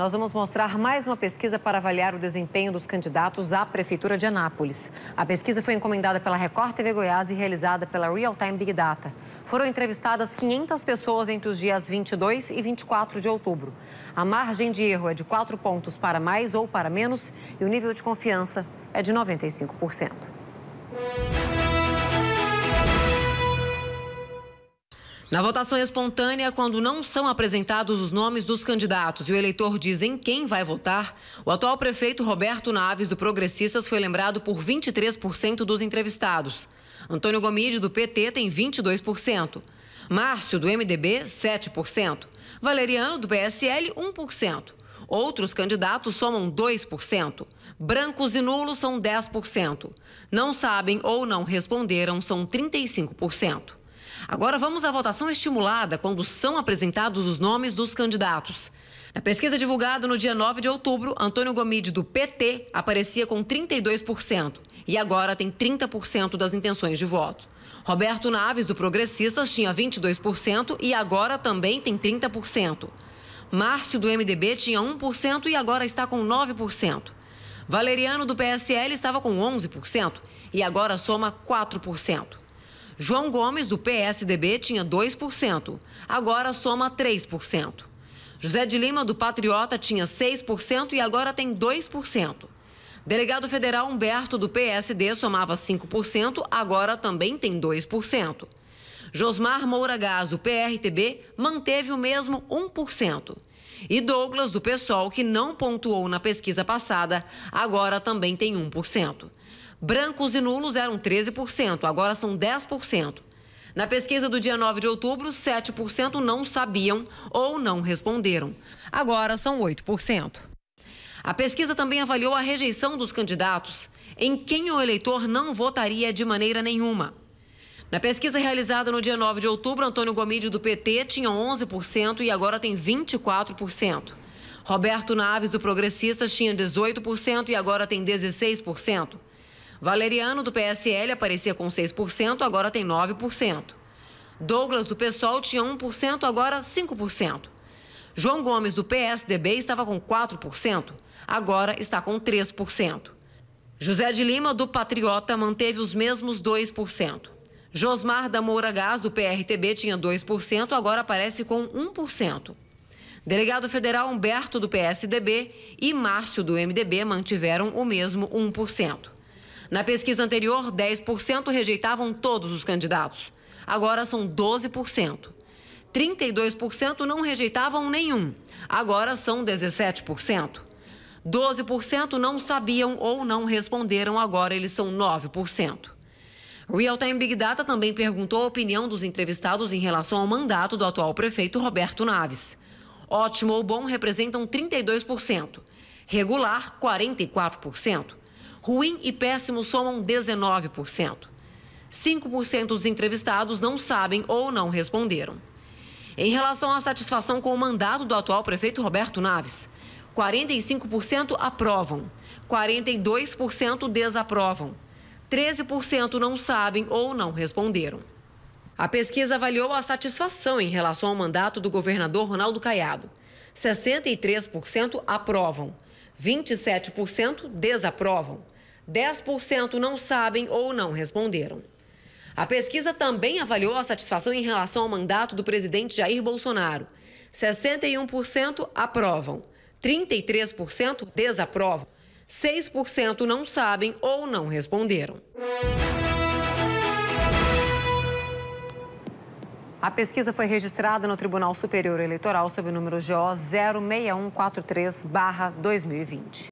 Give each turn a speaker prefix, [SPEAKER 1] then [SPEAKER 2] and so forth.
[SPEAKER 1] Nós vamos mostrar mais uma pesquisa para avaliar o desempenho dos candidatos à Prefeitura de Anápolis. A pesquisa foi encomendada pela Record TV Goiás e realizada pela Real Time Big Data. Foram entrevistadas 500 pessoas entre os dias 22 e 24 de outubro. A margem de erro é de 4 pontos para mais ou para menos e o nível de confiança é de 95%. Na votação espontânea, quando não são apresentados os nomes dos candidatos e o eleitor diz em quem vai votar, o atual prefeito Roberto Naves, do Progressistas, foi lembrado por 23% dos entrevistados. Antônio Gomide, do PT, tem 22%. Márcio, do MDB, 7%. Valeriano, do PSL, 1%. Outros candidatos somam 2%. Brancos e nulos são 10%. Não sabem ou não responderam são 35%. Agora vamos à votação estimulada quando são apresentados os nomes dos candidatos. Na pesquisa divulgada no dia 9 de outubro, Antônio Gomide, do PT, aparecia com 32% e agora tem 30% das intenções de voto. Roberto Naves, do Progressistas, tinha 22% e agora também tem 30%. Márcio, do MDB, tinha 1% e agora está com 9%. Valeriano, do PSL, estava com 11% e agora soma 4%. João Gomes, do PSDB, tinha 2%, agora soma 3%. José de Lima, do Patriota, tinha 6% e agora tem 2%. Delegado federal Humberto, do PSD, somava 5%, agora também tem 2%. Josmar Moura Gás, do PRTB, manteve o mesmo 1%. E Douglas, do PSOL, que não pontuou na pesquisa passada, agora também tem 1%. Brancos e nulos eram 13%, agora são 10%. Na pesquisa do dia 9 de outubro, 7% não sabiam ou não responderam. Agora são 8%. A pesquisa também avaliou a rejeição dos candidatos, em quem o eleitor não votaria de maneira nenhuma. Na pesquisa realizada no dia 9 de outubro, Antônio Gomídio do PT tinha 11% e agora tem 24%. Roberto Naves do Progressistas tinha 18% e agora tem 16%. Valeriano, do PSL, aparecia com 6%, agora tem 9%. Douglas, do PSOL, tinha 1%, agora 5%. João Gomes, do PSDB, estava com 4%, agora está com 3%. José de Lima, do Patriota, manteve os mesmos 2%. Josmar da Moura Gás, do PRTB, tinha 2%, agora aparece com 1%. Delegado federal Humberto, do PSDB, e Márcio, do MDB, mantiveram o mesmo 1%. Na pesquisa anterior, 10% rejeitavam todos os candidatos. Agora são 12%. 32% não rejeitavam nenhum. Agora são 17%. 12% não sabiam ou não responderam, agora eles são 9%. Real Time Big Data também perguntou a opinião dos entrevistados em relação ao mandato do atual prefeito Roberto Naves. Ótimo ou bom representam 32%, regular 44%. Ruim e péssimo somam 19%. 5% dos entrevistados não sabem ou não responderam. Em relação à satisfação com o mandato do atual prefeito Roberto Naves, 45% aprovam, 42% desaprovam, 13% não sabem ou não responderam. A pesquisa avaliou a satisfação em relação ao mandato do governador Ronaldo Caiado. 63% aprovam, 27% desaprovam, 10% não sabem ou não responderam. A pesquisa também avaliou a satisfação em relação ao mandato do presidente Jair Bolsonaro. 61% aprovam, 33% desaprovam, 6% não sabem ou não responderam. A pesquisa foi registrada no Tribunal Superior Eleitoral sob o número GO 06143-2020.